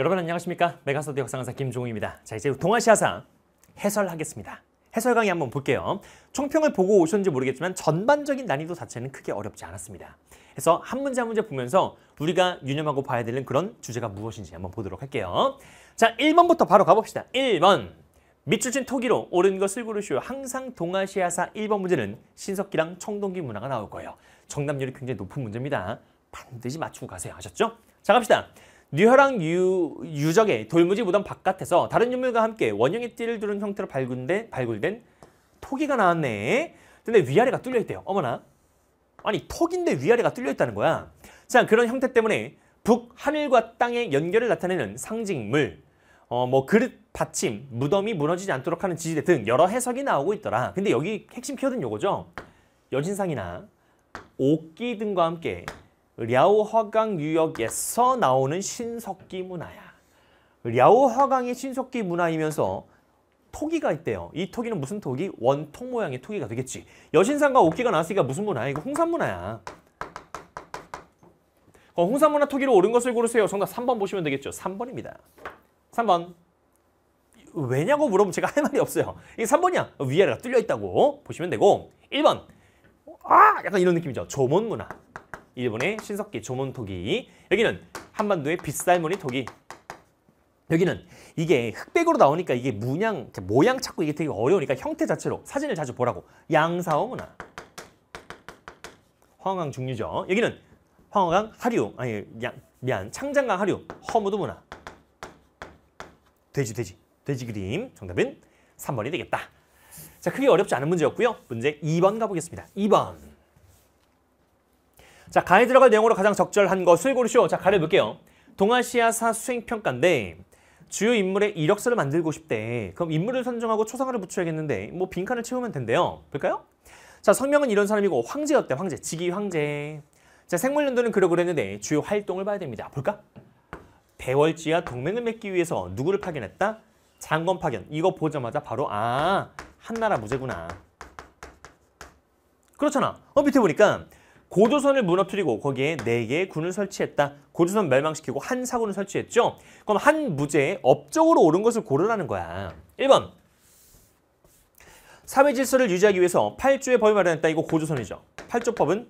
여러분 안녕하십니까? 메가스터디 역사강사 김종우입니다. 자 이제 동아시아상 해설하겠습니다. 해설 강의 한번 볼게요. 총평을 보고 오셨는지 모르겠지만 전반적인 난이도 자체는 크게 어렵지 않았습니다. 그래서 한 문제 한 문제 보면서 우리가 유념하고 봐야 되는 그런 주제가 무엇인지 한번 보도록 할게요. 자 1번부터 바로 가봅시다. 1번 밑줄 친 토기로 옳은 것을 고르시오. 항상 동아시아사 1번 문제는 신석기랑 청동기 문화가 나올 거예요. 정답률이 굉장히 높은 문제입니다. 반드시 맞추고 가세요. 아셨죠? 자 갑시다. 뉴혈왕 유, 적의 돌무지 무덤 바깥에서 다른 유물과 함께 원형의 띠를 두른 형태로 발굴된, 발굴된 토기가 나왔네. 근데 위아래가 뚫려있대요. 어머나. 아니 토기인데 위아래가 뚫려있다는 거야. 자 그런 형태 때문에 북하늘과 땅의 연결을 나타내는 상징물, 어, 뭐 그릇, 받침, 무덤이 무너지지 않도록 하는 지지대 등 여러 해석이 나오고 있더라. 근데 여기 핵심 키워드는 요거죠. 여진상이나 옥기 등과 함께 랴오화강 유역에서 나오는 신석기 문화야. 랴오허강이 신석기 문화이면서 토기가 있대요. 이 토기는 무슨 토기? 원통 모양의 토기가 되겠지. 여신상과 옥기가 나왔으니까 무슨 문화야? 이거 홍산 문화야. 어, 홍산 문화 토기로 옳은 것을 고르세요. 정답 3번 보시면 되겠죠. 3번입니다. 3번. 왜냐고 물어보면 제가 할 말이 없어요. 이게 3번이야. 위아래가 뚫려 있다고 보시면 되고 1번. 아! 약간 이런 느낌이죠. 조문 문화. 일본의 신석기 조문토기 여기는 한반도의 빗살무늬 토기 여기는 이게 흑백으로 나오니까 이게 문양 모양 찾고 이게 되게 어려우니까 형태 자체로 사진을 자주 보라고 양사오 문화 황강 중류죠 여기는 황강 하류 아니 야, 미안 창장강 하류 허무도 문화 돼지 돼지 돼지 그림 정답은 3번이 되겠다 자 크게 어렵지 않은 문제였고요 문제 2번 가보겠습니다 2번 자, 간에 들어갈 내용으로 가장 적절한 것을 고르시오. 자, 가려 볼게요. 동아시아사 수행평가인데 주요 인물의 이력서를 만들고 싶대. 그럼 인물을 선정하고 초상화를 붙여야겠는데 뭐 빈칸을 채우면 된대요. 볼까요? 자, 성명은 이런 사람이고 황제였대, 황제. 직위 황제. 자, 생물연도는 그러고 그랬는데 주요 활동을 봐야 됩니다. 볼까? 배월지와 동맹을 맺기 위해서 누구를 파견했다? 장검 파견. 이거 보자마자 바로 아, 한나라 무제구나. 그렇잖아. 어, 밑에 보니까 고조선을 무너뜨리고 거기에 네개의 군을 설치했다. 고조선 멸망시키고 한사군을 설치했죠. 그럼 한 무제에 업적으로 옳은 것을 고르라는 거야. 1번 사회 질서를 유지하기 위해서 8조의 법을 마련했다. 이거 고조선이죠. 8조법은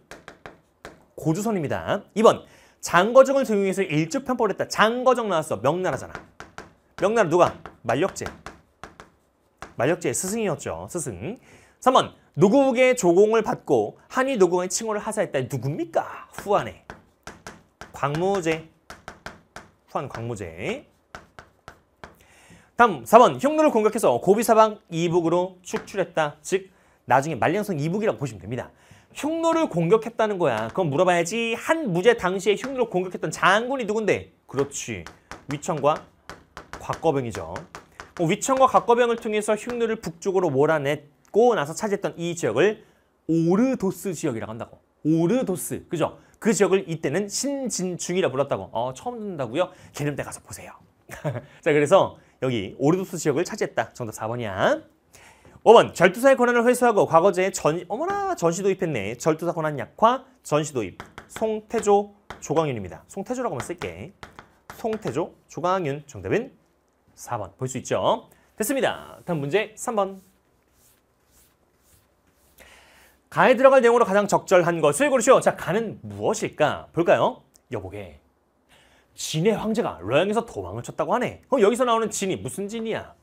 고조선입니다. 2번 장거정을 등용해서 일조 편법했다. 장거정 나왔어. 명나라잖아. 명나라 누가? 만력제. 만력제의 스승이었죠. 스승. 3번 누구에게 조공을 받고 한위 노공의 칭호를 하사했다 누굽니까? 후안에 광무제 후안 광무제 다음 4번 흉노를 공격해서 고비사방 이북으로 축출했다. 즉 나중에 말량성 이북이라고 보시면 됩니다. 흉노를 공격했다는 거야. 그건 물어봐야지 한 무제 당시에 흉노를 공격했던 장군이 누군데? 그렇지. 위천과 곽거병이죠. 뭐 위천과 곽거병을 통해서 흉노를 북쪽으로 몰아냈 받고 나서 차지했던 이 지역을 오르도스 지역이라고 한다고. 오르도스. 그죠? 그 지역을 이때는 신진중이라 불렀다고. 어, 처음 듣는다고요? 개념대 가서 보세요. 자, 그래서 여기 오르도스 지역을 차지했다. 정답 4번이야. 5번 절도사의 권한을 회수하고 과거제에 전 어머나 전시 도입했네. 절도사 권한 약화 전시 도입. 송태조 조광윤입니다. 송태조라고만 쓸게. 송태조 조광윤 정답은 4번 볼 수 있죠. 됐습니다. 다음 문제 3번 가에 들어갈 내용으로 가장 적절한 것을 고르시오. 자, 가는 무엇일까? 볼까요? 여보게. 진의 황제가 러양에서 도망을 쳤다고 하네. 그럼 여기서 나오는 진이 무슨 진이야?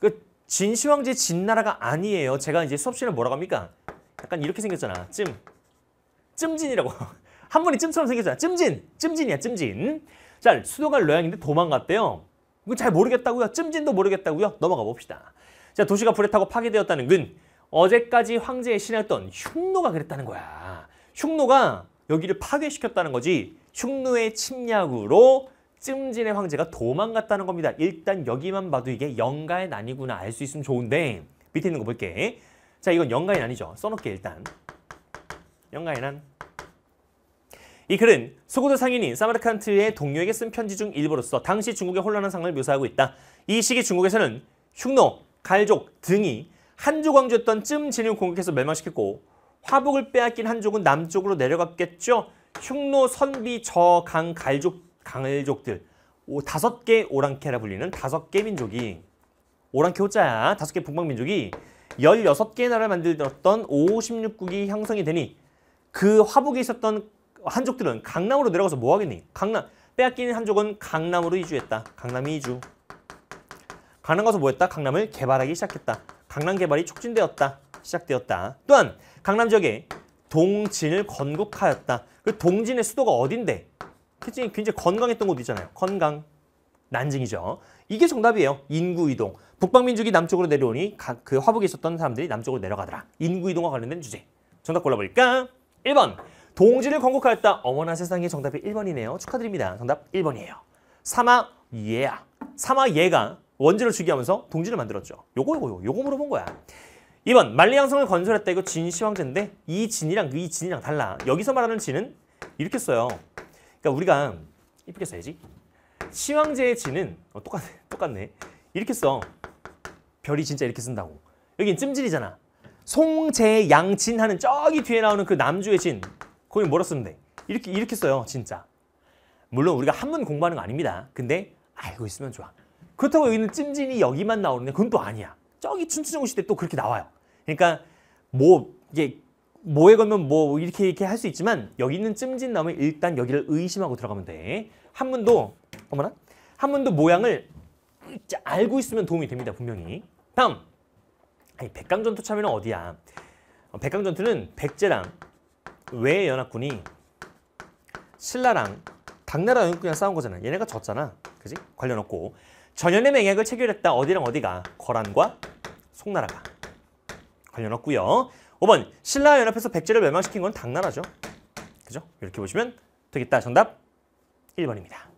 그 진시황제 진나라가 아니에요. 제가 이제 수업 시간에 뭐라고 합니까? 약간 이렇게 생겼잖아. 찜. 찜진이라고. 한 분이 찜처럼 생겼잖아. 찜진. 찜진이야, 찜진. 자, 수도가 러양인데 도망갔대요. 이건 잘 모르겠다고요. 찜진도 모르겠다고요. 넘어가 봅시다. 자, 도시가 불에 타고 파괴되었다는 근 어제까지 황제의 신하였던 흉노가 그랬다는 거야. 흉노가 여기를 파괴시켰다는 거지 흉노의 침략으로 찜진의 황제가 도망갔다는 겁니다. 일단 여기만 봐도 이게 영가의 난이구나 알 수 있으면 좋은데 밑에 있는 거 볼게. 자 이건 영가의 난이죠. 써놓게 일단. 영가의 난. 이 글은 수고도 상인이 사마르칸트의 동료에게 쓴 편지 중 일부로서 당시 중국의 혼란한 상황을 묘사하고 있다. 이 시기 중국에서는 흉노, 갈족 등이 한족 왕조였던 쯤진을 공격해서 멸망시켰고 화북을 빼앗긴 한족은 남쪽으로 내려갔겠죠. 흉노, 선비, 저, 강, 갈족, 강을족들 오, 다섯 개 오랑캐라 불리는 다섯 개 민족이 오랑캐 호자야 다섯 개 북방민족이 16개의 나라를 만들었던 56국이 형성이 되니 그 화북에 있었던 한족들은 강남으로 내려가서 뭐 하겠니? 강남 빼앗긴 한족은 강남으로 이주했다. 강남이 이주. 강남 가서 뭐 했다? 강남을 개발하기 시작했다. 강남 개발이 촉진되었다. 시작되었다. 또한 강남 지역에 동진을 건국하였다. 그 동진의 수도가 어딘데? 특징이 굉장히 건강했던 곳이잖아요. 건강. 난징이죠. 이게 정답이에요. 인구 이동. 북방 민족이 남쪽으로 내려오니 그 화북에 있었던 사람들이 남쪽으로 내려가더라. 인구 이동과 관련된 주제. 정답 골라볼까? 1번. 동진을 건국하였다. 어머나 세상에 정답이 1번이네요. 축하드립니다. 정답 1번이에요. 사마예야. 사마예가 원지를 추기하면서 동지를 만들었죠. 요거 요거 요거 물어본 거야. 2번 만리양성을 건설했다. 이거 진시 황제인데 이 진이랑 이 진이랑 달라. 여기서 말하는 진은 이렇게 써요. 그러니까 우리가 이쁘게 써야지. 시황제의 진은 어, 똑같네. 똑같네. 이렇게 써. 별이 진짜 이렇게 쓴다고. 여긴 찜질이잖아. 송제 양진 하는 저기 뒤에 나오는 그 남주의 진. 거기 뭐라 쓰면 돼? 이렇게 이렇게 써요. 진짜. 물론 우리가 한문 공부하는 거 아닙니다. 근데 알고 있으면 좋아. 그렇다고 여기는 찜진이 여기만 나오는데 그건 또 아니야. 저기 춘추전국 시대 또 그렇게 나와요. 그러니까 뭐 이게 뭐에 걸면 뭐 이렇게 이렇게 할 수 있지만 여기 있는 찜진 나오면 일단 여기를 의심하고 들어가면 돼. 한문도 어머나 한문도 모양을 알고 있으면 도움이 됩니다 분명히. 다음 아니 백강전투 참여는 어디야? 어, 백강전투는 백제랑 왜 연합군이 신라랑 당나라 연합군이랑 싸운 거잖아. 얘네가 졌잖아. 그지? 관련 없고. 전연의 맹약을 체결했다. 어디랑 어디가? 거란과 송나라가 관련 없고요. 5번 신라 와 연합해서 백제를 멸망시킨 건 당나라죠. 그죠? 이렇게 보시면 되겠다. 정답 1번입니다.